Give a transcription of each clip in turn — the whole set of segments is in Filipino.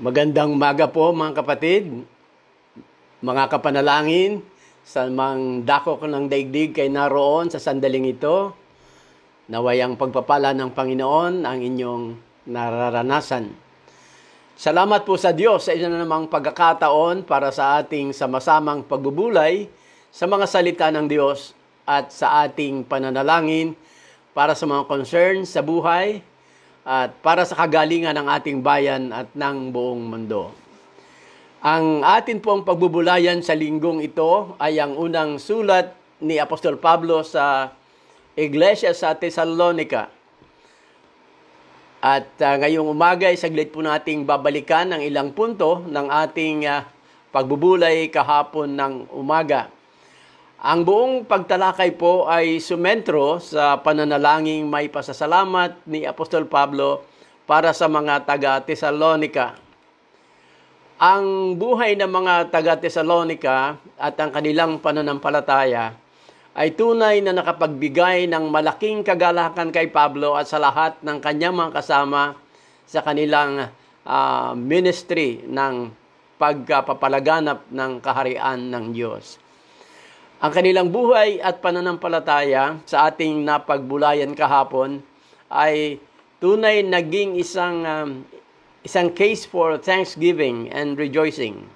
Magandang maga po mga kapatid, mga kapanalangin, sa mang dako ko ng daigdig kay naroon sa sandaling ito. Naway ang pagpapala ng Panginoon ang inyong nararanasan. Salamat po sa Diyos sa inyong namang pagkakataon para sa ating samasamang pagbubulay sa mga salita ng Diyos at sa ating pananalangin para sa mga concerns sa buhay, at para sa kagalingan ng ating bayan at ng buong mundo. Ang atin pong pagbubulayan sa linggong ito ay ang unang sulat ni Apostol Pablo sa Iglesia sa Thessalonica. At uh, ngayong umaga ay saglit po nating babalikan ang ilang punto ng ating uh, pagbubulay kahapon ng umaga. Ang buong pagtalakay po ay sumentro sa pananalangin may pasasalamat ni Apostol Pablo para sa mga taga Tesalonica. Ang buhay ng mga taga Tesalonica at ang kanilang pananampalataya ay tunay na nakapagbigay ng malaking kagalakan kay Pablo at sa lahat ng kanyang mga kasama sa kanilang uh, ministry ng pagpapalaganap ng kaharian ng Diyos. Ang kanilang buhay at pananampalataya sa ating napagbulayan kahapon ay tunay naging isang um, isang case for thanksgiving and rejoicing.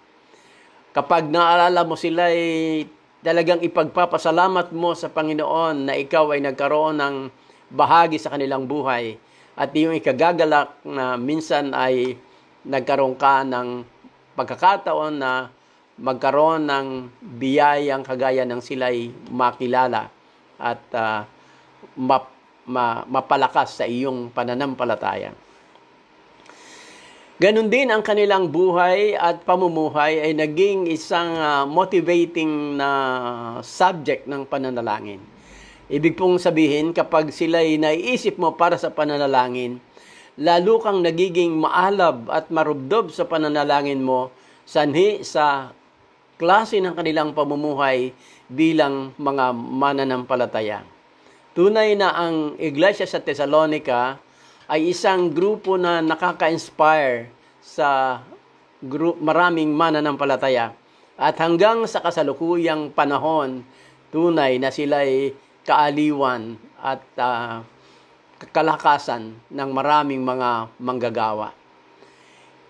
Kapag naalala mo sila ay talagang ipagpapasalamat mo sa Panginoon na ikaw ay nagkaroon ng bahagi sa kanilang buhay at yung ikagagalak na minsan ay nagkaroon ka ng pagkakataon na magkaroon ng biyayang kagaya ng sila'y makilala at uh, ah, map, ma, mapalakas sa iyong pananampalataya. Ganon din ang kanilang buhay at pamumuhay ay naging isang uh, motivating na subject ng pananalangin. Ibig pong sabihin kapag sila ay naiisip mo para sa pananalangin, lalo kang nagiging maalab at marubdob sa pananalangin mo sanhi sa klase ng kanilang pamumuhay bilang mga mananampalataya. Tunay na ang iglesia sa Thessalonica ay isang grupo na nakaka-inspire sa group, maraming mananampalataya. At hanggang sa kasalukuyang panahon, tunay na sila ay kaaliwan at uh, kalakasan ng maraming mga manggagawa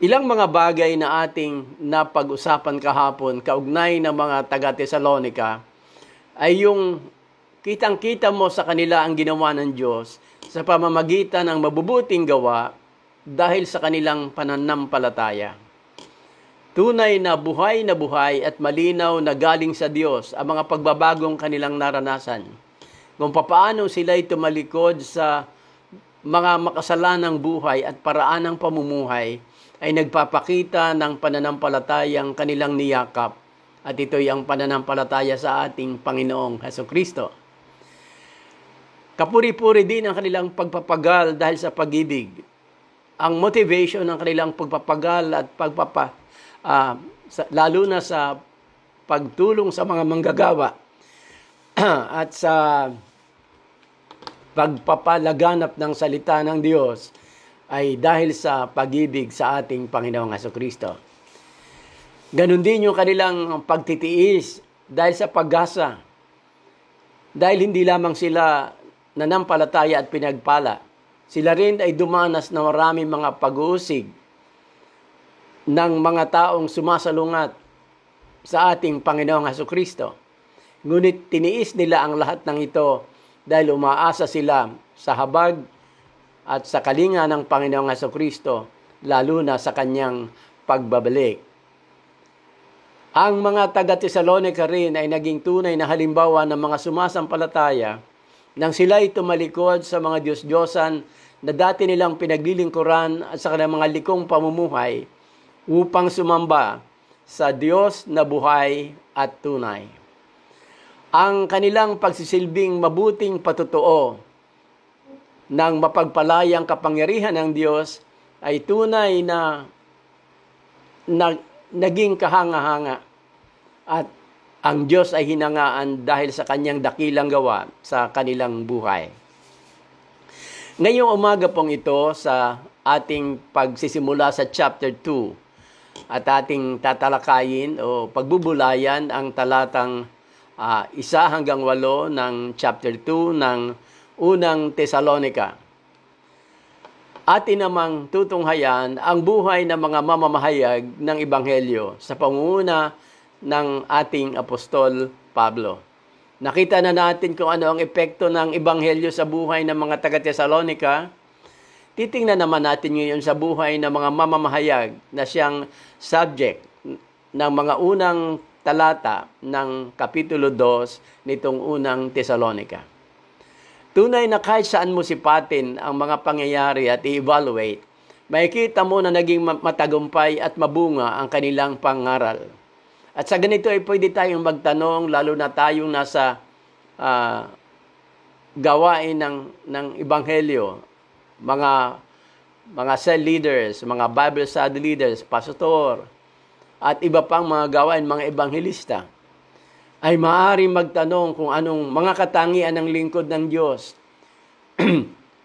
ilang mga bagay na ating napag-usapan kahapon kaugnay ng mga taga Tesalonika ay yung kitang-kita mo sa kanila ang ginawa ng Diyos sa pamamagitan ng mabubuting gawa dahil sa kanilang pananampalataya. Tunay na buhay na buhay at malinaw na galing sa Diyos ang mga pagbabagong kanilang naranasan. Kung papaano sila'y tumalikod sa mga makasalanang buhay at paraan ng pamumuhay ay nagpapakita ng pananampalatayang kanilang niyakap at ito'y ang pananampalataya sa ating Panginoong Heso Kristo. Kapuri-puri din ang kanilang pagpapagal dahil sa pag-ibig. Ang motivation ng kanilang pagpapagal at pagpapa, uh, sa, lalo na sa pagtulong sa mga manggagawa at sa pagpapalaganap ng salita ng Diyos ay dahil sa pagibig sa ating Panginoong Heso Kristo. Ganon din yung kanilang pagtitiis dahil sa paggasa. Dahil hindi lamang sila nanampalataya at pinagpala, sila rin ay dumanas ng maraming mga pag-uusig ng mga taong sumasalungat sa ating Panginoong Heso Kristo. Ngunit tiniis nila ang lahat ng ito dahil umaasa sila sa habag at sa kalinga ng Panginoong Heso Kristo, lalo na sa kanyang pagbabalik. Ang mga taga Tesalonica rin ay naging tunay na halimbawa ng mga sumasampalataya nang sila ay tumalikod sa mga Diyos-Diyosan na dati nilang pinaglilingkuran at sa kanilang mga likong pamumuhay upang sumamba sa Diyos na buhay at tunay. Ang kanilang pagsisilbing mabuting patutuo ng mapagpalayang kapangyarihan ng Diyos ay tunay na, na naging kahanga-hanga at ang Diyos ay hinangaan dahil sa kanyang dakilang gawa sa kanilang buhay. Ngayong umaga pong ito sa ating pagsisimula sa chapter 2 at ating tatalakayin o pagbubulayan ang talatang uh, isa hanggang walo ng chapter 2 ng Unang Tesalonica. Atin namang tutunghayan ang buhay ng mga mamamahayag ng Ebanghelyo sa panguna ng ating Apostol Pablo. Nakita na natin kung ano ang epekto ng Ebanghelyo sa buhay ng mga taga-Tesalonica. Titingnan naman natin ngayon sa buhay ng mga mamamahayag na siyang subject ng mga unang talata ng Kapitulo 2 nitong unang Tesalonica. Tunay na kahit saan mo sipatin ang mga pangyayari at i-evaluate, makikita mo na naging matagumpay at mabunga ang kanilang pangaral. At sa ganito ay pwede tayong magtanong lalo na tayong nasa uh, gawain ng ng ebanghelyo, mga mga cell leaders, mga Bible study leaders, pastor, at iba pang mga gawain, mga ebanghelista ay maari magtanong kung anong mga katangian ng lingkod ng Diyos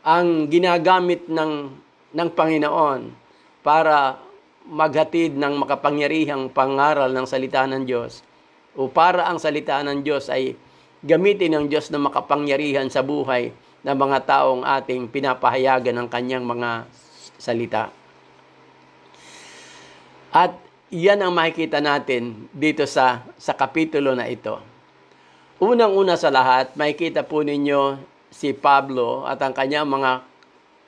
ang ginagamit ng, ng Panginoon para maghatid ng makapangyarihang pangaral ng salita ng Diyos o para ang salita ng Diyos ay gamitin ng Diyos na makapangyarihan sa buhay ng mga taong ating pinapahayagan ng kanyang mga salita. At Iyan ang makikita natin dito sa, sa kapitulo na ito. Unang-una sa lahat, makikita po ninyo si Pablo at ang kanyang mga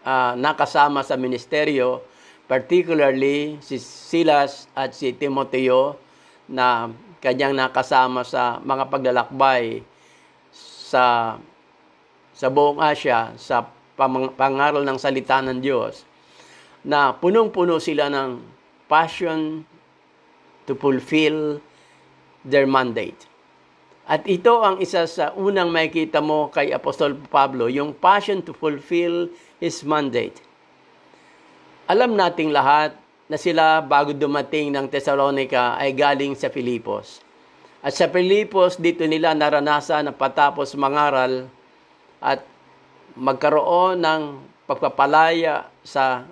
uh, nakasama sa ministeryo, particularly si Silas at si Timoteo na kanyang nakasama sa mga paglalakbay sa sa buong Asya sa pangaral ng salita ng Diyos na punong-puno sila ng passion to fulfill their mandate. At ito ang isa sa unang makikita mo kay Apostol Pablo, yung passion to fulfill his mandate. Alam nating lahat na sila bago dumating ng Thessalonica ay galing sa Filipos. At sa Filipos, dito nila naranasan na patapos mangaral at magkaroon ng pagpapalaya sa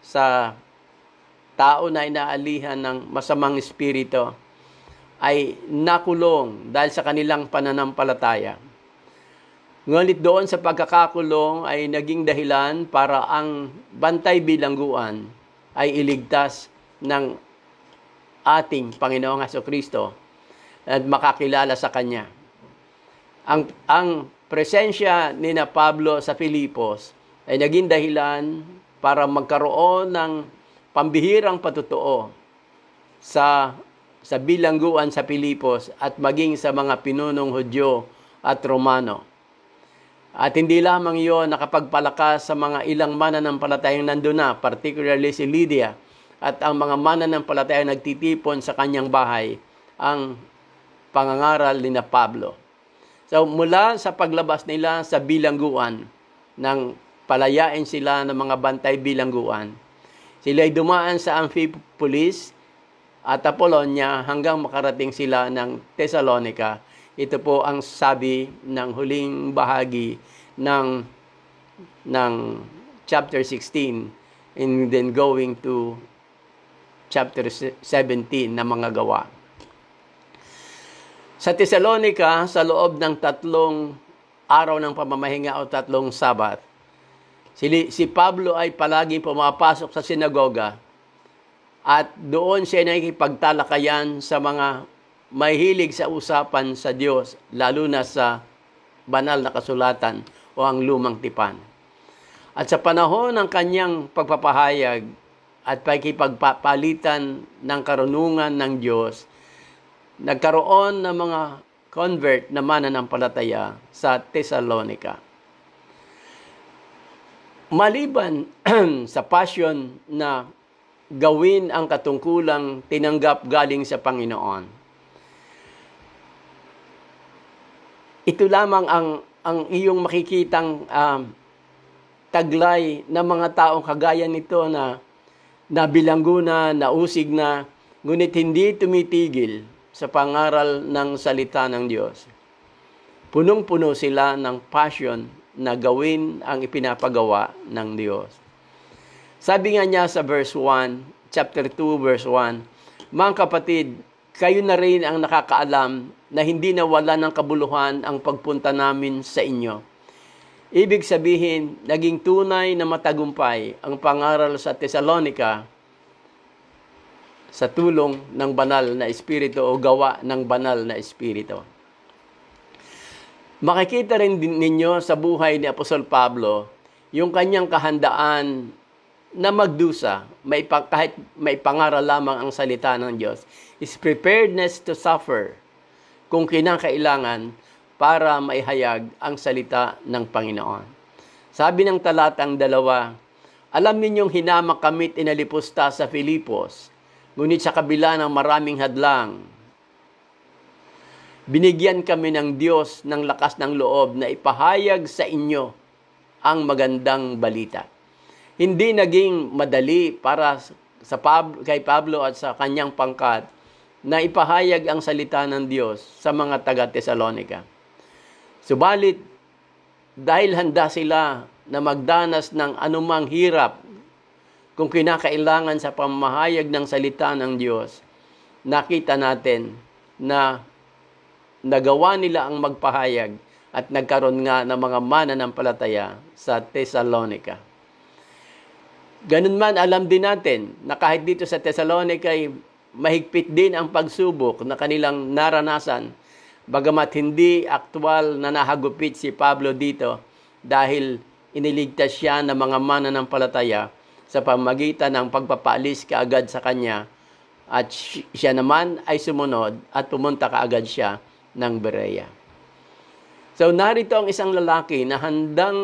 sa tao na inaalihan ng masamang espiritu ay nakulong dahil sa kanilang pananampalataya. Ngunit doon sa pagkakakulong ay naging dahilan para ang bantay bilangguan ay iligtas ng ating Panginoong Heso Kristo at makakilala sa Kanya. Ang, ang presensya ni na Pablo sa Filipos ay naging dahilan para magkaroon ng pambihirang patutuo sa sa bilangguan sa Pilipos at maging sa mga pinunong Hudyo at Romano. At hindi lamang iyon nakapagpalakas sa mga ilang mananampalatayang nandun na, particularly si Lydia at ang mga mananampalatayang nagtitipon sa kanyang bahay, ang pangangaral ni na Pablo. So mula sa paglabas nila sa bilangguan, nang palayain sila ng mga bantay bilangguan, sila ay dumaan sa Amphipolis at Apollonia hanggang makarating sila ng Thessalonica. Ito po ang sabi ng huling bahagi ng ng chapter 16 and then going to chapter 17 na mga gawa. Sa Thessalonica, sa loob ng tatlong araw ng pamamahinga o tatlong sabat, Si, si Pablo ay palaging pumapasok sa sinagoga at doon siya nakikipagtalakayan sa mga mahilig sa usapan sa Diyos, lalo na sa banal na kasulatan o ang lumang tipan. At sa panahon ng kanyang pagpapahayag at pagkipagpalitan ng karunungan ng Diyos, nagkaroon ng mga convert na mananampalataya sa Thessalonica. Maliban sa passion na gawin ang katungkulang tinanggap galing sa Panginoon. Ito lamang ang ang iyong makikitang uh, taglay ng mga taong kagaya nito na nabilanggo na, nausig na, ngunit hindi tumitigil sa pangaral ng salita ng Diyos. Punong-puno sila ng passion na gawin ang ipinapagawa ng Diyos. Sabi nga niya sa verse 1, chapter 2, verse 1, Mga kapatid, kayo na rin ang nakakaalam na hindi nawala ng kabuluhan ang pagpunta namin sa inyo. Ibig sabihin, naging tunay na matagumpay ang pangaral sa Tesalonica sa tulong ng banal na espiritu o gawa ng banal na espiritu. Makikita rin din ninyo sa buhay ni Apostol Pablo yung kanyang kahandaan na magdusa, may kahit may pangaral lamang ang salita ng Diyos, is preparedness to suffer kung kinakailangan para maihayag ang salita ng Panginoon. Sabi ng talatang dalawa, Alam ninyong hinamak kamit inalipusta sa Filipos, ngunit sa kabila ng maraming hadlang, binigyan kami ng Diyos ng lakas ng loob na ipahayag sa inyo ang magandang balita. Hindi naging madali para sa Pablo, kay Pablo at sa kanyang pangkat na ipahayag ang salita ng Diyos sa mga taga-Tesalonica. Subalit, dahil handa sila na magdanas ng anumang hirap kung kinakailangan sa pamahayag ng salita ng Diyos, nakita natin na nagawa nila ang magpahayag at nagkaroon nga ng mga mananampalataya sa Thessalonica. Ganun man, alam din natin na kahit dito sa Thessalonica ay mahigpit din ang pagsubok na kanilang naranasan. Bagamat hindi aktwal na nahagupit si Pablo dito dahil iniligtas siya ng mga mananampalataya sa pamagitan ng pagpapalis kaagad sa kanya at siya naman ay sumunod at pumunta kaagad siya ng Berea. So narito ang isang lalaki na handang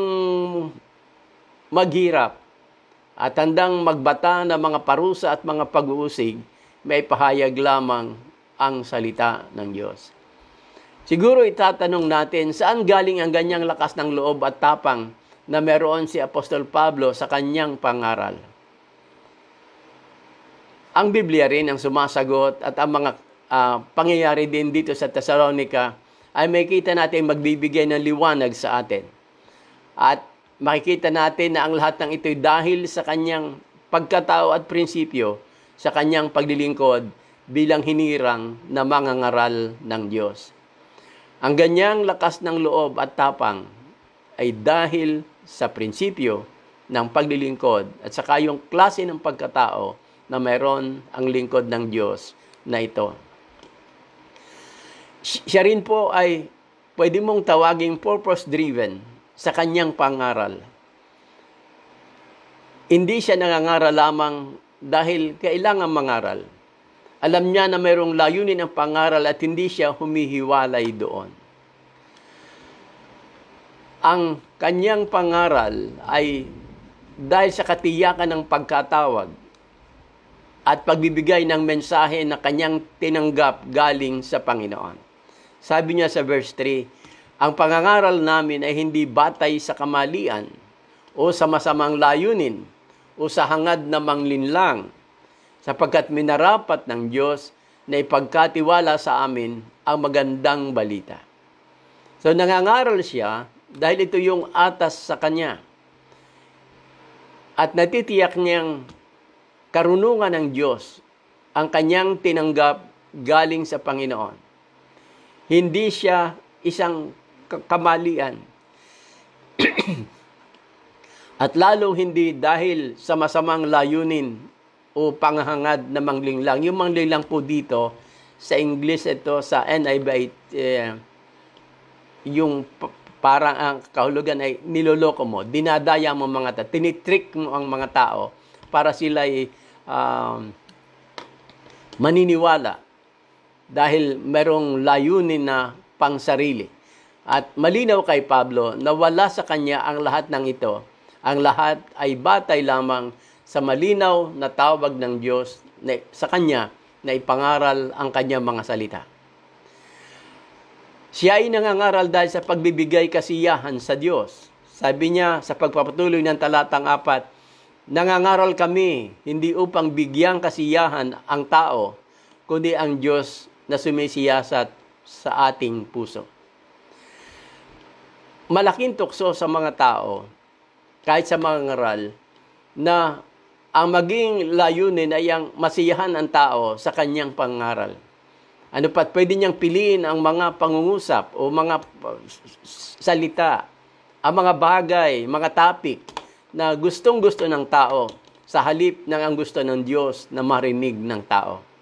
maghirap at handang magbata ng mga parusa at mga pag-uusig, may pahayag lamang ang salita ng Diyos. Siguro itatanong natin saan galing ang ganyang lakas ng loob at tapang na meron si Apostol Pablo sa kanyang pangaral. Ang Biblia rin ang sumasagot at ang mga uh, pangyayari din dito sa Thessalonica ay makikita natin magbibigay ng liwanag sa atin. At makikita natin na ang lahat ng ito'y dahil sa kanyang pagkatao at prinsipyo sa kanyang paglilingkod bilang hinirang na mangangaral ng Diyos. Ang ganyang lakas ng loob at tapang ay dahil sa prinsipyo ng paglilingkod at sa kayong klase ng pagkatao na mayroon ang lingkod ng Diyos na ito siya rin po ay pwede mong tawaging purpose-driven sa kanyang pangaral. Hindi siya nangangaral lamang dahil kailangan mangaral. Alam niya na mayroong layunin ang pangaral at hindi siya humihiwalay doon. Ang kanyang pangaral ay dahil sa katiyakan ng pagkatawag at pagbibigay ng mensahe na kanyang tinanggap galing sa Panginoon. Sabi niya sa verse 3, ang pangangaral namin ay hindi batay sa kamalian o sa masamang layunin o sa hangad na manglinlang sapagkat minarapat ng Diyos na ipagkatiwala sa amin ang magandang balita. So nangangaral siya dahil ito yung atas sa kanya. At natitiyak niyang karunungan ng Diyos ang kanyang tinanggap galing sa Panginoon. Hindi siya isang kamalian. At lalong hindi dahil sa masamang layunin o panghangad na manglinglang. Yung manglinglang po dito, sa English ito, sa NIV, eh, yung parang ang kahulugan ay niloloko mo, dinadaya mo mga tao, tinitrick mo ang mga tao para sila ay um, maniniwala dahil merong layunin na pangsarili. At malinaw kay Pablo na wala sa kanya ang lahat ng ito. Ang lahat ay batay lamang sa malinaw na tawag ng Diyos na, sa kanya na ipangaral ang kanyang mga salita. Siya ay nangangaral dahil sa pagbibigay kasiyahan sa Diyos. Sabi niya sa pagpapatuloy ng talatang 4, Nangangaral kami hindi upang bigyang kasiyahan ang tao, kundi ang Diyos na sumisiyasat sa ating puso. Malaking tukso sa mga tao, kahit sa mga ngaral, na ang maging layunin ay ang masiyahan ang tao sa kanyang pangaral. Ano pat pwede niyang piliin ang mga pangungusap o mga salita, ang mga bagay, mga topic na gustong-gusto ng tao sa halip ng ang gusto ng Diyos na marinig ng tao.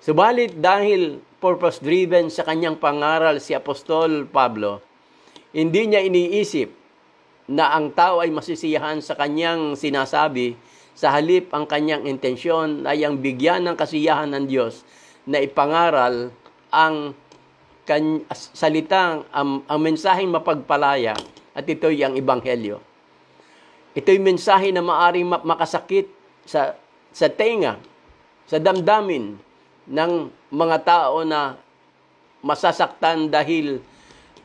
Subalit dahil purpose-driven sa kanyang pangaral si Apostol Pablo, hindi niya iniisip na ang tao ay masisiyahan sa kanyang sinasabi, sa halip ang kanyang intensyon ay ang bigyan ng kasiyahan ng Diyos na ipangaral ang kan, salitang, ang, ang mensaheng mapagpalaya at ito'y ang Ebanghelyo. Ito'y mensahe na maaring makasakit sa, sa tenga, sa damdamin, ng mga tao na masasaktan dahil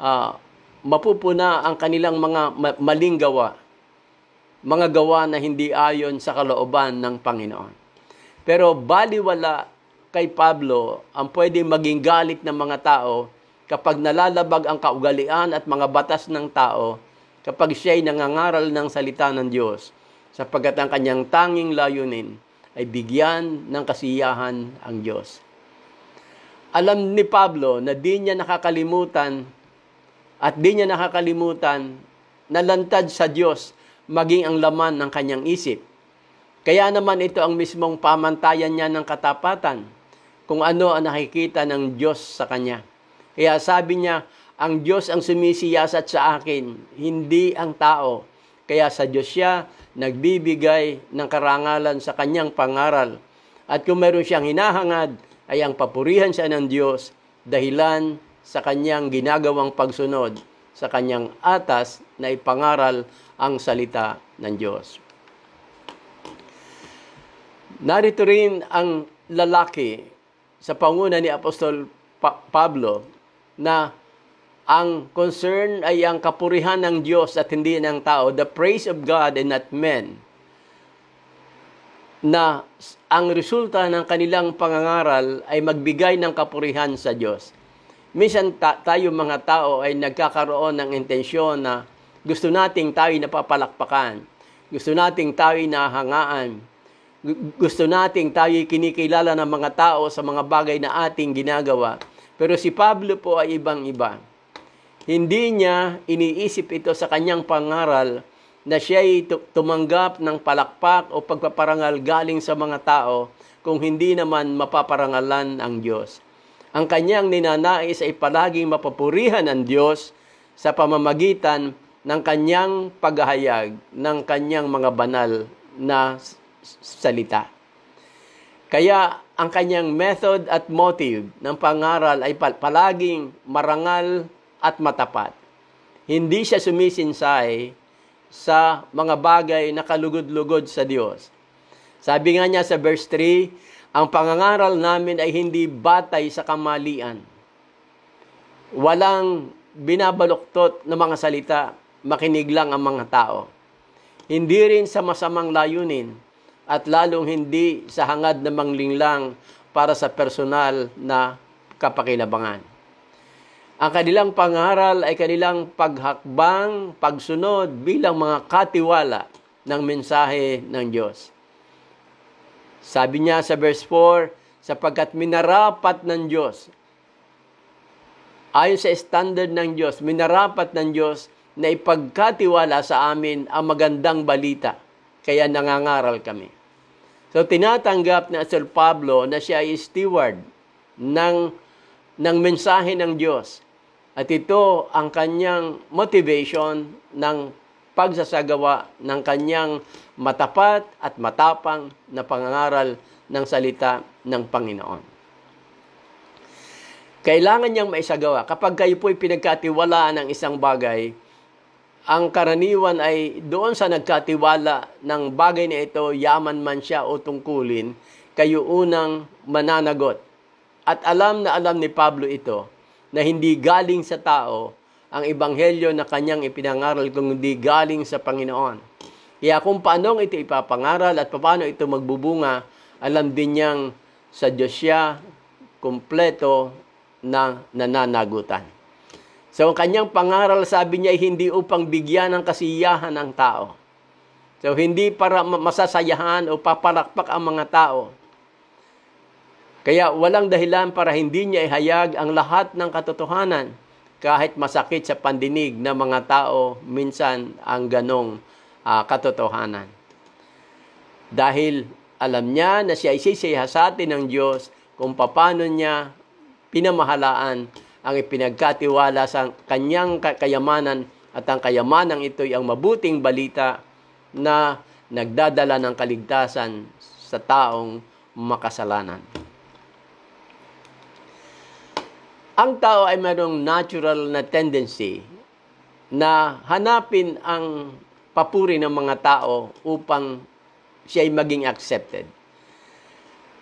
uh, mapupuna ang kanilang mga maling gawa, mga gawa na hindi ayon sa kalooban ng Panginoon. Pero baliwala kay Pablo ang pwede maging galit ng mga tao kapag nalalabag ang kaugalian at mga batas ng tao kapag siya'y nangangaral ng salita ng Diyos sapagkat ang kanyang tanging layunin ay bigyan ng kasiyahan ang Diyos. Alam ni Pablo na di niya nakakalimutan at di niya nakakalimutan na lantad sa Diyos maging ang laman ng kanyang isip. Kaya naman ito ang mismong pamantayan niya ng katapatan kung ano ang nakikita ng Diyos sa kanya. Kaya sabi niya, ang Diyos ang sumisiyasat sa akin, hindi ang tao kaya sa Diyos siya nagbibigay ng karangalan sa kanyang pangaral. At kung meron siyang hinahangad, ay ang papurihan siya ng Diyos dahilan sa kanyang ginagawang pagsunod sa kanyang atas na ipangaral ang salita ng Diyos. Narito rin ang lalaki sa panguna ni Apostol pa- Pablo na ang concern ay ang kapurihan ng Diyos at hindi ng tao, the praise of God and not men. Na ang resulta ng kanilang pangangaral ay magbigay ng kapurihan sa Diyos. Minsan ta- tayo mga tao ay nagkakaroon ng intensyon na gusto nating tayo na papalakpakan, Gusto nating tayo na nahangaan. Gusto nating tayo kinikilala ng mga tao sa mga bagay na ating ginagawa. Pero si Pablo po ay ibang-iba. Hindi niya iniisip ito sa kanyang pangaral na siya ay tumanggap ng palakpak o pagpaparangal galing sa mga tao kung hindi naman mapaparangalan ang Diyos. Ang kanyang ninanais ay palaging mapapurihan ang Diyos sa pamamagitan ng kanyang paghahayag ng kanyang mga banal na salita. Kaya ang kanyang method at motive ng pangaral ay palaging marangal at matapat. Hindi siya sumisinsay sa mga bagay na kalugod-lugod sa Diyos. Sabi nga niya sa verse 3, ang pangangaral namin ay hindi batay sa kamalian. Walang binabaluktot ng mga salita, makinig lang ang mga tao. Hindi rin sa masamang layunin at lalong hindi sa hangad na manglinglang para sa personal na kapakilabangan. Ang kanilang pangaral ay kanilang paghakbang, pagsunod bilang mga katiwala ng mensahe ng Diyos. Sabi niya sa verse 4, sapagkat minarapat ng Diyos, ayon sa standard ng Diyos, minarapat ng Diyos na ipagkatiwala sa amin ang magandang balita. Kaya nangangaral kami. So tinatanggap na Sir Pablo na siya ay steward ng, ng mensahe ng Diyos. At ito ang kanyang motivation ng pagsasagawa ng kanyang matapat at matapang na pangangaral ng salita ng Panginoon. Kailangan niyang maisagawa. Kapag kayo po'y pinagkatiwalaan ng isang bagay, ang karaniwan ay doon sa nagkatiwala ng bagay na ito, yaman man siya o tungkulin, kayo unang mananagot. At alam na alam ni Pablo ito, na hindi galing sa tao ang ebanghelyo na kanyang ipinangaral kundi galing sa Panginoon. Kaya kung paano ito ipapangaral at paano ito magbubunga, alam din niyang sa Diyos siya kumpleto na nananagutan. So, ang kanyang pangaral, sabi niya, hindi upang bigyan ng kasiyahan ang tao. So, hindi para masasayahan o paparakpak ang mga tao kaya walang dahilan para hindi niya ihayag ang lahat ng katotohanan kahit masakit sa pandinig ng mga tao minsan ang ganong uh, katotohanan. Dahil alam niya na siya isisiha sa atin ng Diyos kung paano niya pinamahalaan ang ipinagkatiwala sa kanyang kayamanan at ang kayamanang ay ang mabuting balita na nagdadala ng kaligtasan sa taong makasalanan. ang tao ay mayroong natural na tendency na hanapin ang papuri ng mga tao upang siya ay maging accepted.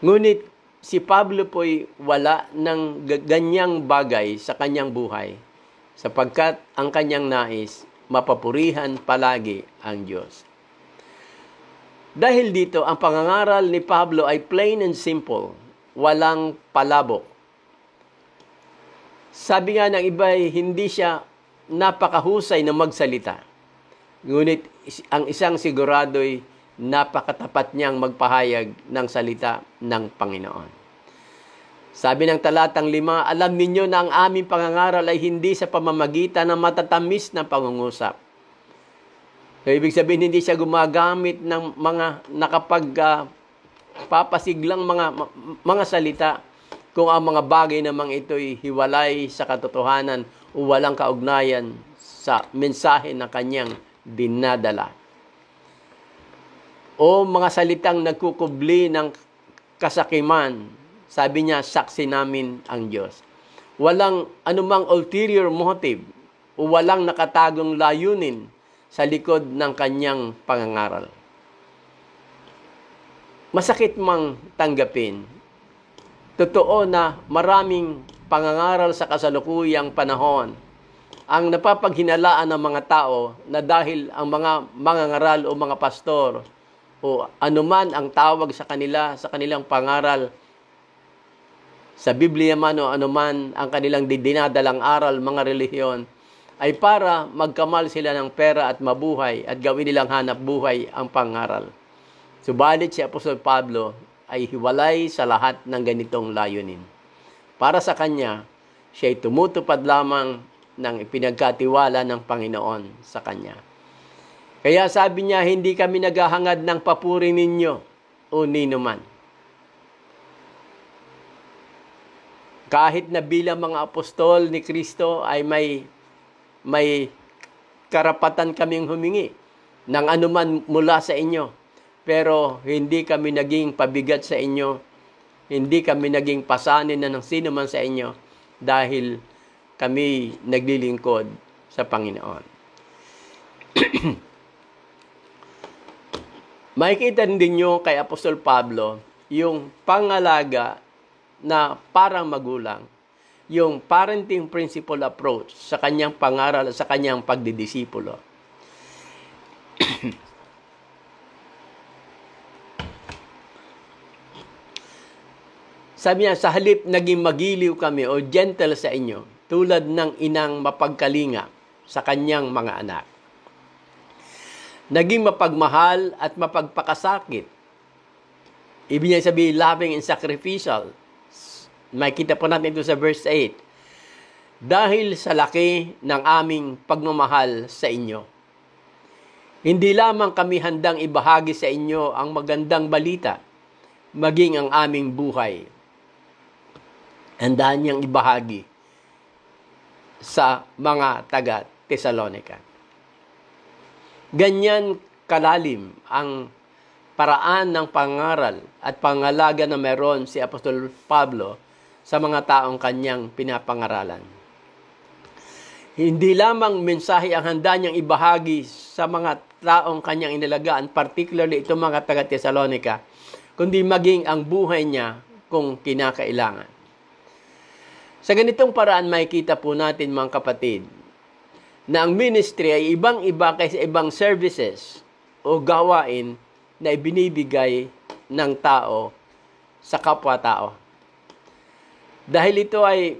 Ngunit si Pablo po'y wala ng ganyang bagay sa kanyang buhay sapagkat ang kanyang nais mapapurihan palagi ang Diyos. Dahil dito, ang pangangaral ni Pablo ay plain and simple, walang palabok sabi nga ng iba, hindi siya napakahusay na magsalita. Ngunit ang isang sigurado'y napakatapat niyang magpahayag ng salita ng Panginoon. Sabi ng talatang lima, alam ninyo na ang aming pangangaral ay hindi sa pamamagitan ng matatamis na pangungusap. So, ibig sabihin, hindi siya gumagamit ng mga nakapag uh, papasiglang mga, mga salita kung ang mga bagay namang ito'y hiwalay sa katotohanan o walang kaugnayan sa mensahe na kanyang dinadala. O mga salitang nagkukubli ng kasakiman, sabi niya, saksi namin ang Diyos. Walang anumang ulterior motive o walang nakatagong layunin sa likod ng kanyang pangangaral. Masakit mang tanggapin Totoo na maraming pangangaral sa kasalukuyang panahon ang napapaghinalaan ng mga tao na dahil ang mga mangangaral o mga pastor o anuman ang tawag sa kanila sa kanilang pangaral sa Biblia man o anuman ang kanilang dinadalang aral mga relihiyon ay para magkamal sila ng pera at mabuhay at gawin nilang hanap buhay ang pangaral. Subalit si Apostol Pablo ay hiwalay sa lahat ng ganitong layunin. Para sa kanya, siya ay tumutupad lamang ng ipinagkatiwala ng Panginoon sa kanya. Kaya sabi niya, hindi kami naghahangad ng papuri ninyo o nino man. Kahit na bilang mga apostol ni Kristo ay may may karapatan kaming humingi ng anuman mula sa inyo pero hindi kami naging pabigat sa inyo. Hindi kami naging pasanin na ng sino man sa inyo dahil kami naglilingkod sa Panginoon. Makikita din nyo kay Apostol Pablo yung pangalaga na parang magulang, yung parenting principle approach sa kanyang pangaral, at sa kanyang pagdidisipulo. Sabi niya, sa halip naging magiliw kami o gentle sa inyo, tulad ng inang mapagkalinga sa kanyang mga anak. Naging mapagmahal at mapagpakasakit. Ibig niya sabihin, loving and sacrificial. Makita po natin ito sa verse 8 dahil sa laki ng aming pagmamahal sa inyo. Hindi lamang kami handang ibahagi sa inyo ang magandang balita, maging ang aming buhay handa niyang ibahagi sa mga taga Thessalonica. Ganyan kalalim ang paraan ng pangaral at pangalaga na meron si Apostol Pablo sa mga taong kanyang pinapangaralan. Hindi lamang mensahe ang handa niyang ibahagi sa mga taong kanyang inilagaan, particularly itong mga taga-Tesalonica, kundi maging ang buhay niya kung kinakailangan. Sa ganitong paraan, makikita po natin mga kapatid, na ang ministry ay ibang-iba kaysa ibang services o gawain na ibinibigay ng tao sa kapwa-tao. Dahil ito ay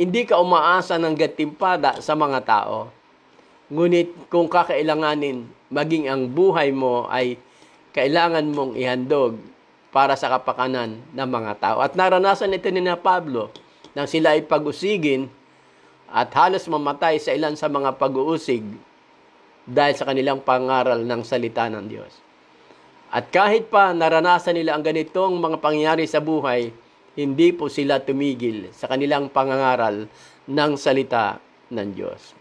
hindi ka umaasa ng gatimpada sa mga tao. Ngunit kung kakailanganin maging ang buhay mo ay kailangan mong ihandog para sa kapakanan ng mga tao. At naranasan ito ni na Pablo nang sila ay pag-usigin at halos mamatay sa ilan sa mga pag-uusig dahil sa kanilang pangaral ng salita ng Diyos. At kahit pa naranasan nila ang ganitong mga pangyari sa buhay, hindi po sila tumigil sa kanilang pangangaral ng salita ng Diyos.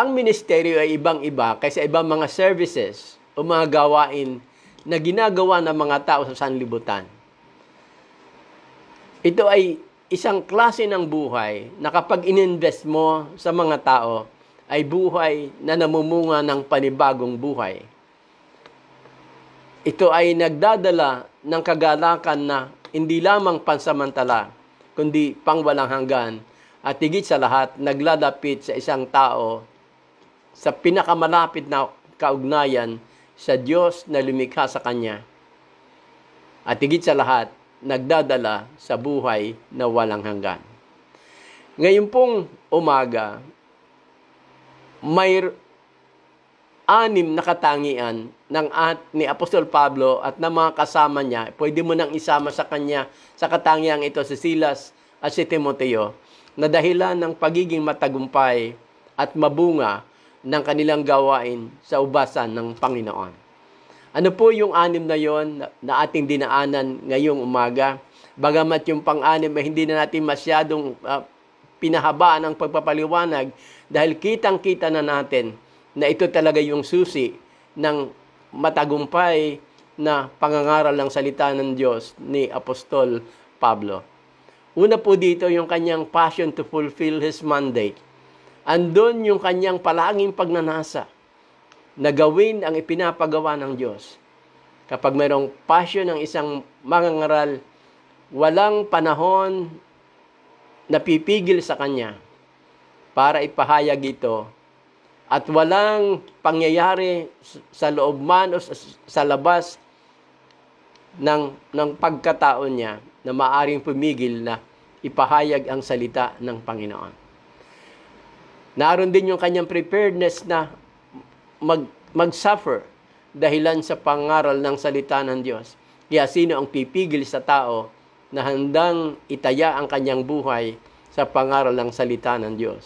Ang ministeryo ay ibang-iba kaysa ibang mga services o mga gawain na ginagawa ng mga tao sa sanlibutan ito ay isang klase ng buhay na kapag ininvest mo sa mga tao, ay buhay na namumunga ng panibagong buhay. Ito ay nagdadala ng kagalakan na hindi lamang pansamantala, kundi pangwalang hanggan at higit sa lahat naglalapit sa isang tao sa pinakamalapit na kaugnayan sa Diyos na lumikha sa kanya. At higit sa lahat, nagdadala sa buhay na walang hanggan. Ngayon pong umaga, may anim na katangian ng at ni Apostol Pablo at ng mga kasama niya, pwede mo nang isama sa kanya sa katangiang ito si Silas at si Timoteo na dahilan ng pagiging matagumpay at mabunga ng kanilang gawain sa ubasan ng Panginoon. Ano po yung anim na yon na ating dinaanan ngayong umaga? Bagamat yung pang-anim ay hindi na natin masyadong uh, pinahabaan ang pagpapaliwanag dahil kitang-kita na natin na ito talaga yung susi ng matagumpay na pangangaral ng salita ng Diyos ni Apostol Pablo. Una po dito yung kanyang passion to fulfill his mandate. Andun yung kanyang palaging pagnanasa na gawin ang ipinapagawa ng Diyos. Kapag mayroong passion ng isang mangangaral, walang panahon na pipigil sa kanya para ipahayag ito at walang pangyayari sa loob man o sa labas ng, ng pagkatao niya na maaring pumigil na ipahayag ang salita ng Panginoon. Naroon din yung kanyang preparedness na mag, mag-suffer dahilan sa pangaral ng salita ng Diyos. Kaya sino ang pipigil sa tao na handang itaya ang kanyang buhay sa pangaral ng salita ng Diyos?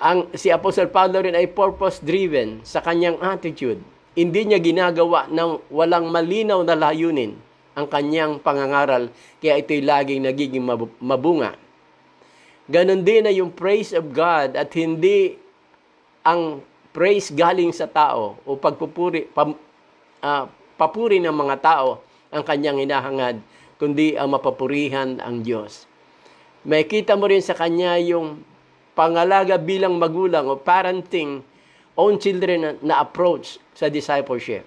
Ang, si Apostle Pablo rin ay purpose-driven sa kanyang attitude. Hindi niya ginagawa ng walang malinaw na layunin ang kanyang pangangaral, kaya ito'y laging nagiging mabunga. Ganon din na yung praise of God at hindi ang praise galing sa tao o pagpupuri, pam, uh, papuri ng mga tao ang kanyang hinahangad, kundi ang mapapurihan ang Diyos. May kita mo rin sa kanya yung pangalaga bilang magulang o parenting own children na, na approach sa discipleship.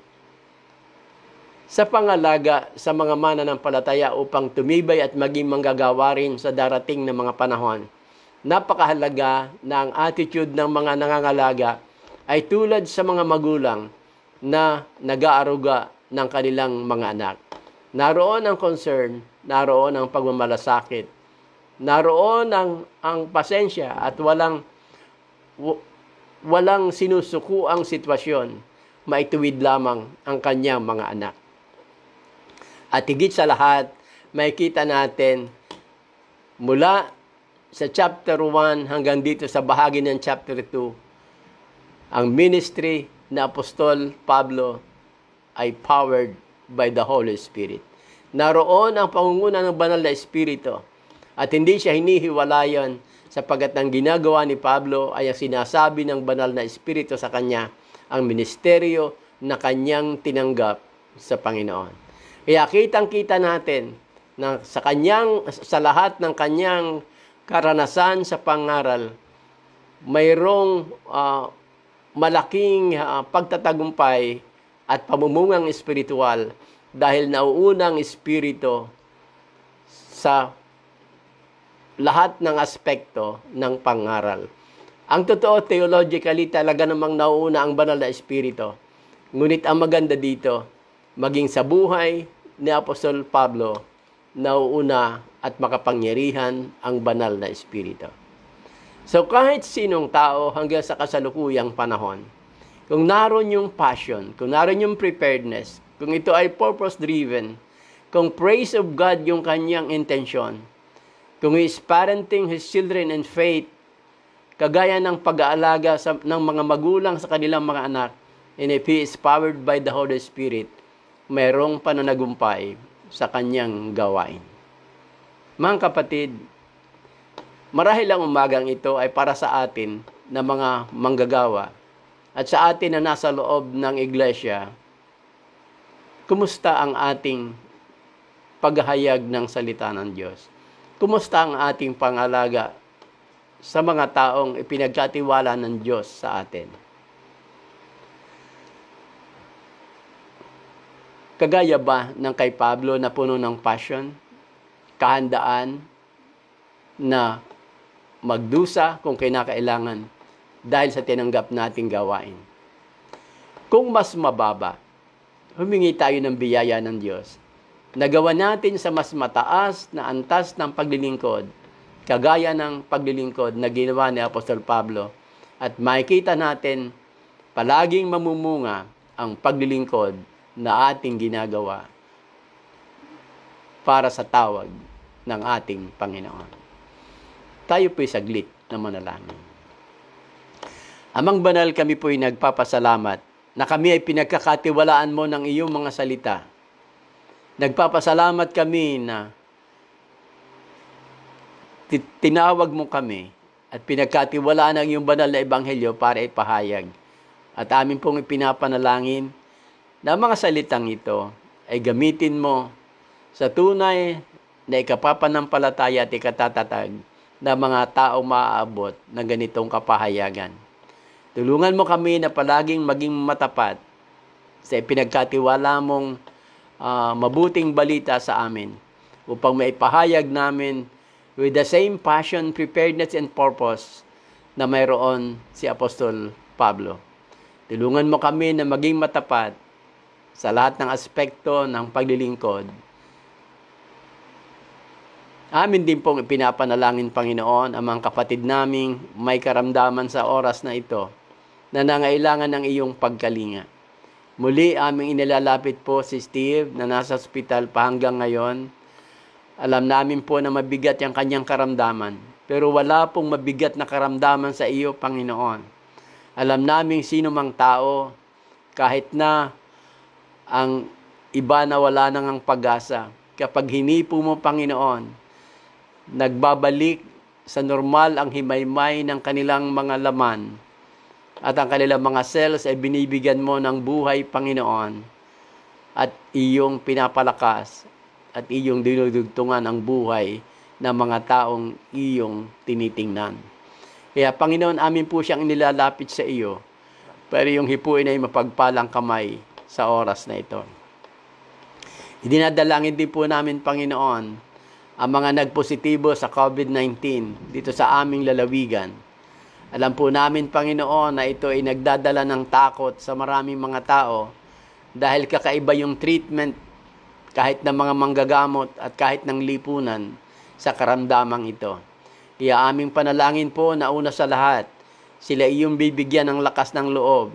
Sa pangalaga sa mga mana ng palataya upang tumibay at maging manggagawa rin sa darating na mga panahon. Napakahalaga na ang attitude ng mga nangangalaga ay tulad sa mga magulang na nag-aaruga ng kanilang mga anak. Naroon ang concern, naroon ang pagmamalasakit, naroon ang, ang pasensya at walang walang sinusuko ang sitwasyon, maituwid lamang ang kanyang mga anak. At higit sa lahat, makikita natin mula sa chapter 1 hanggang dito sa bahagi ng chapter 2, ang ministry na Apostol Pablo ay powered by the Holy Spirit. Naroon ang pangunguna ng banal na Espiritu at hindi siya hinihiwalayan sapagat ang ginagawa ni Pablo ay ang sinasabi ng banal na Espiritu sa kanya, ang ministeryo na kanyang tinanggap sa Panginoon. Kaya kitang-kita natin na sa kanyang sa lahat ng kanyang karanasan sa pangaral mayroong uh, malaking uh, pagtatagumpay at pamumungang espiritual dahil nauunang espirito sa lahat ng aspekto ng pangaral. Ang totoo, theologically, talaga namang nauuna ang banal na espirito. Ngunit ang maganda dito, maging sa buhay ni Apostol Pablo, nauuna at makapangyarihan ang banal na espirito. So kahit sinong tao hanggang sa kasalukuyang panahon, kung naroon yung passion, kung naroon yung preparedness, kung ito ay purpose-driven, kung praise of God yung kanyang intention, kung he is parenting his children in faith, kagaya ng pag-aalaga sa, ng mga magulang sa kanilang mga anak, and if he is powered by the Holy Spirit, merong pananagumpay sa kanyang gawain. Mga kapatid, Marahil ang umagang ito ay para sa atin na mga manggagawa at sa atin na nasa loob ng iglesia. Kumusta ang ating paghayag ng salita ng Diyos? Kumusta ang ating pangalaga sa mga taong ipinagkatiwala ng Diyos sa atin. Kagaya ba ng kay Pablo na puno ng passion, kahandaan na magdusa kung kinakailangan dahil sa tinanggap nating gawain. Kung mas mababa, humingi tayo ng biyaya ng Diyos. Nagawa natin sa mas mataas na antas ng paglilingkod, kagaya ng paglilingkod na ginawa ni Apostol Pablo. At makikita natin, palaging mamumunga ang paglilingkod na ating ginagawa para sa tawag ng ating Panginoon tayo po'y saglit na manalangin. Amang banal, kami po'y nagpapasalamat na kami ay pinagkakatiwalaan mo ng iyong mga salita. Nagpapasalamat kami na tinawag mo kami at pinagkatiwalaan ang iyong banal na ebanghelyo para ipahayag. At amin pong ipinapanalangin na mga salitang ito ay gamitin mo sa tunay na ikapapanampalataya at ikatatag na mga tao maaabot ng ganitong kapahayagan. Tulungan mo kami na palaging maging matapat sa pinagkatiwala mong uh, mabuting balita sa amin upang maipahayag namin with the same passion, preparedness, and purpose na mayroon si Apostol Pablo. Tulungan mo kami na maging matapat sa lahat ng aspekto ng paglilingkod Amin din pong ipinapanalangin, Panginoon, ang mga kapatid naming may karamdaman sa oras na ito na nangailangan ng iyong pagkalinga. Muli aming inilalapit po si Steve na nasa ospital pa hanggang ngayon. Alam namin po na mabigat ang kanyang karamdaman, pero wala pong mabigat na karamdaman sa iyo, Panginoon. Alam namin sino mang tao, kahit na ang iba na wala nang ang pag-asa, kapag hinipo mo, Panginoon, nagbabalik sa normal ang himaymay ng kanilang mga laman at ang kanilang mga cells ay binibigyan mo ng buhay, Panginoon, at iyong pinapalakas at iyong dinudugtungan ang buhay ng mga taong iyong tinitingnan. Kaya Panginoon, amin po siyang inilalapit sa iyo, pero yung hipuin ay mapagpalang kamay sa oras na ito. Idinadalangin din po namin, Panginoon, ang mga nagpositibo sa COVID-19 dito sa aming lalawigan. Alam po namin, Panginoon, na ito ay nagdadala ng takot sa maraming mga tao dahil kakaiba yung treatment kahit ng mga manggagamot at kahit ng lipunan sa karamdamang ito. Kaya aming panalangin po na una sa lahat, sila iyong bibigyan ng lakas ng loob,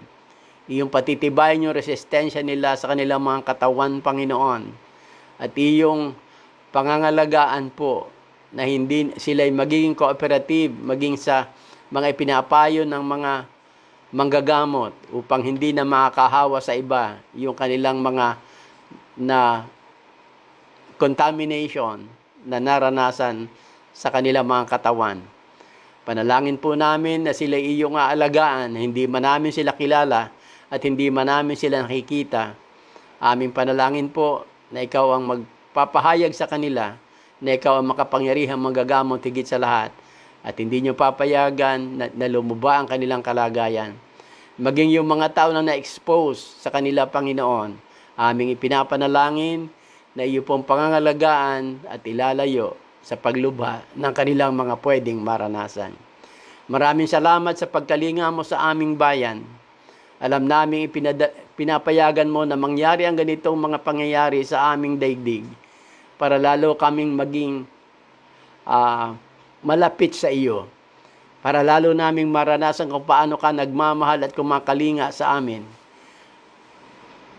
iyong patitibayin yung resistensya nila sa kanilang mga katawan, Panginoon, at iyong pangangalagaan po na hindi sila magiging cooperative, maging sa mga ipinapayo ng mga manggagamot upang hindi na makakahawa sa iba yung kanilang mga na contamination na naranasan sa kanilang mga katawan. Panalangin po namin na sila iyong aalagaan, hindi man namin sila kilala at hindi man namin sila nakikita. Aming panalangin po na ikaw ang mag papahayag sa kanila na ikaw ang makapangyarihang magagamot higit sa lahat at hindi nyo papayagan na, na lumuba ang kanilang kalagayan. Maging yung mga tao na na-expose sa kanila, Panginoon, aming ipinapanalangin na iyo pong pangangalagaan at ilalayo sa paglubha ng kanilang mga pwedeng maranasan. Maraming salamat sa pagkalinga mo sa aming bayan. Alam namin ipinada- pinapayagan mo na mangyari ang ganitong mga pangyayari sa aming daigdig para lalo kaming maging uh, malapit sa iyo. Para lalo naming maranasan kung paano ka nagmamahal at kumakalinga sa amin.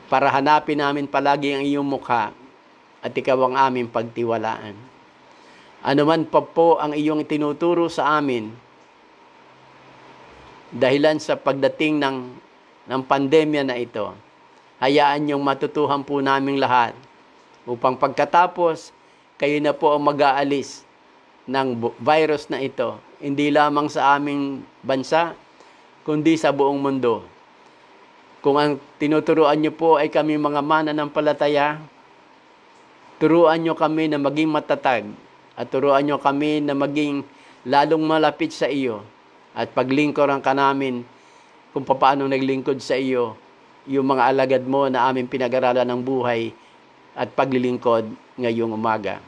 Para hanapin namin palagi ang iyong mukha at ikaw ang aming pagtiwalaan. Ano man pa po ang iyong tinuturo sa amin, dahilan sa pagdating ng, ng pandemya na ito, hayaan niyong matutuhan po namin lahat upang pagkatapos kayo na po ang mag-aalis ng virus na ito, hindi lamang sa aming bansa, kundi sa buong mundo. Kung ang tinuturuan niyo po ay kami mga mana ng palataya, turuan niyo kami na maging matatag at turuan niyo kami na maging lalong malapit sa iyo at paglingkuran ka namin kung paano naglingkod sa iyo yung mga alagad mo na aming pinag-aralan ng buhay at paglilingkod ngayong umaga.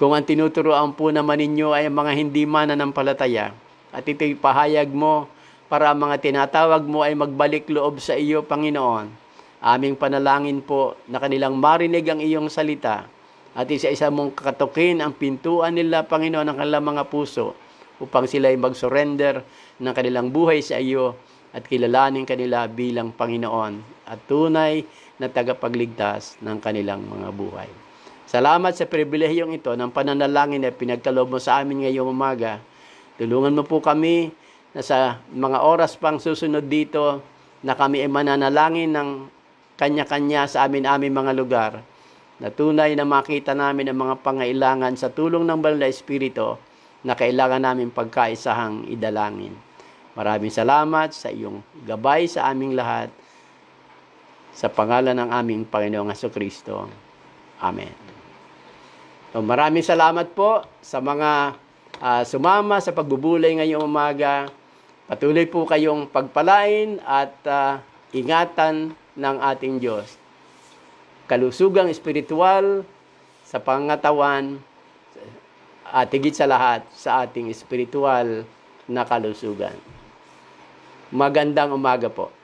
Kung ang tinuturoan po naman ninyo ay mga hindi mananampalataya at ito'y pahayag mo para ang mga tinatawag mo ay magbalik loob sa iyo, Panginoon, aming panalangin po na kanilang marinig ang iyong salita at isa-isa mong katukin ang pintuan nila, Panginoon, ng kanilang mga puso upang sila ay mag-surrender ng kanilang buhay sa iyo at kilalanin kanila bilang Panginoon at tunay na tagapagligtas ng kanilang mga buhay. Salamat sa pribilehiyong ito ng pananalangin na pinagkalob mo sa amin ngayong umaga. Tulungan mo po kami na sa mga oras pang susunod dito na kami ay mananalangin ng kanya-kanya sa amin-aming mga lugar na tunay na makita namin ang mga pangailangan sa tulong ng Banal na Espiritu na kailangan namin pagkaisahang idalangin. Maraming salamat sa iyong gabay sa aming lahat. Sa pangalan ng aming Panginoong Heso Kristo. Amen. So, maraming salamat po sa mga uh, sumama sa pagbubulay ngayong umaga. Patuloy po kayong pagpalain at uh, ingatan ng ating Diyos. Kalusugang espiritual sa pangatawan at higit sa lahat sa ating espiritual na kalusugan. Magandang umaga po.